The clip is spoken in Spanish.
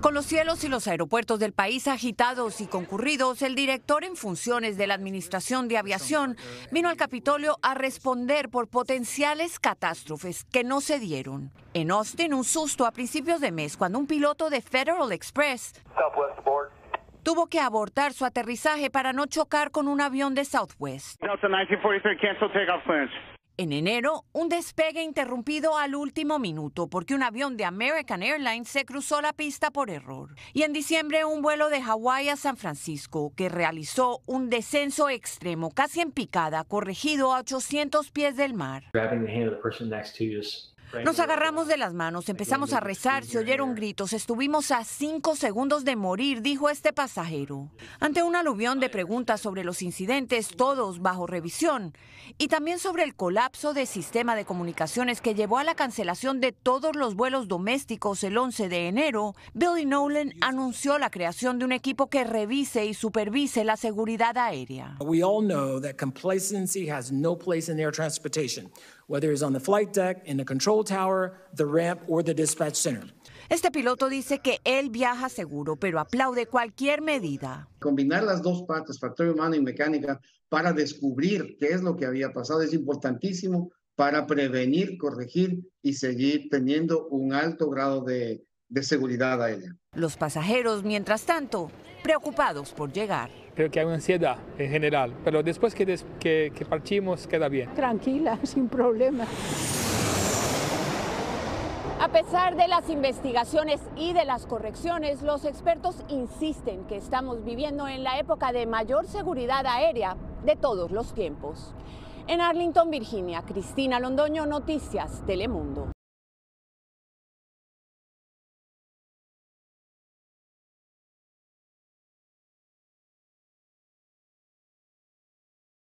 Con los cielos y los aeropuertos del país agitados y concurridos, el director en funciones de la Administración de Aviación vino al Capitolio a responder por potenciales catástrofes que no se dieron. En Austin, un susto a principios de mes cuando un piloto de Federal Express tuvo que abortar su aterrizaje para no chocar con un avión de Southwest. En enero, un despegue interrumpido al último minuto porque un avión de American Airlines se cruzó la pista por error. Y en diciembre, un vuelo de Hawái a San Francisco que realizó un descenso extremo casi en picada, corregido a 800 pies del mar. Nos agarramos de las manos, empezamos a rezar, se oyeron gritos, estuvimos a cinco segundos de morir, dijo este pasajero. Ante un aluvión de preguntas sobre los incidentes, todos bajo revisión, y también sobre el colapso del sistema de comunicaciones que llevó a la cancelación de todos los vuelos domésticos el 11 de enero, Billy Nolan anunció la creación de un equipo que revise y supervise la seguridad aérea. We all know that complacency has no place in air transportation whether on the flight deck, in the control tower, the ramp, or the dispatch center. Este piloto dice que él viaja seguro, pero aplaude cualquier medida. Combinar las dos partes, factor humano y mecánica, para descubrir qué es lo que había pasado es importantísimo para prevenir, corregir y seguir teniendo un alto grado de, de seguridad aérea. Los pasajeros, mientras tanto, preocupados por llegar creo que hay ansiedad en general, pero después que, partimos queda bien. Tranquila, sin problema. A pesar de las investigaciones y de las correcciones, los expertos insisten que estamos viviendo en la época de mayor seguridad aérea de todos los tiempos. En Arlington, Virginia, Cristina Londoño, Noticias Telemundo.